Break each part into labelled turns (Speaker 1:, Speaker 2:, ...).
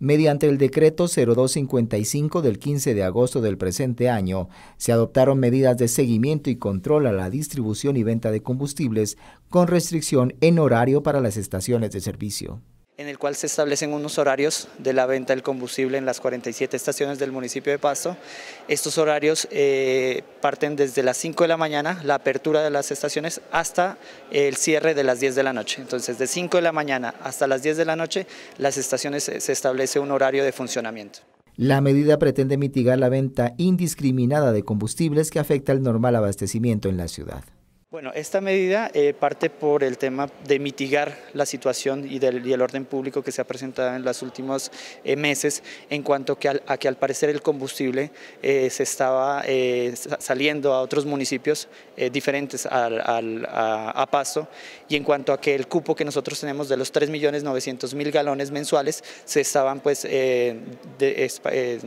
Speaker 1: Mediante el decreto 0255 del 15 de agosto del presente año, se adoptaron medidas de seguimiento y control a la distribución y venta de combustibles con restricción en horario para las estaciones de servicio
Speaker 2: en el cual se establecen unos horarios de la venta del combustible en las 47 estaciones del municipio de Pasto. Estos horarios eh, parten desde las 5 de la mañana, la apertura de las estaciones, hasta el cierre de las 10 de la noche. Entonces, de 5 de la mañana hasta las 10 de la noche, las estaciones eh, se establece un horario de funcionamiento.
Speaker 1: La medida pretende mitigar la venta indiscriminada de combustibles que afecta al normal abastecimiento en la ciudad.
Speaker 2: Bueno, esta medida eh, parte por el tema de mitigar la situación y, del, el orden público que se ha presentado en los últimos eh, meses en cuanto a que al parecer el combustible eh, se estaba saliendo a otros municipios diferentes a, paso y en cuanto a que el cupo que nosotros tenemos de los 3.900.000 galones mensuales se estaban pues, de,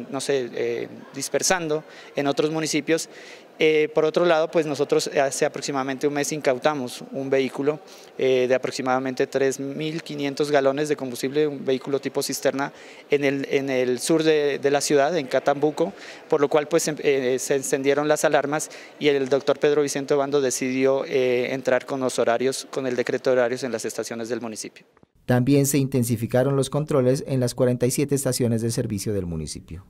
Speaker 2: no sé, dispersando en otros municipios eh, por otro lado, pues nosotros hace aproximadamente un mes incautamos un vehículo eh, de aproximadamente 3.500 galones de combustible, un vehículo tipo cisterna en el, sur de, la ciudad, en Catambuco, por lo cual pues em, eh, se encendieron las alarmas y el doctor Pedro Vicente Obando decidió entrar con los horarios, con el decreto de horarios en las estaciones del municipio.
Speaker 1: También se intensificaron los controles en las 47 estaciones de servicio del municipio.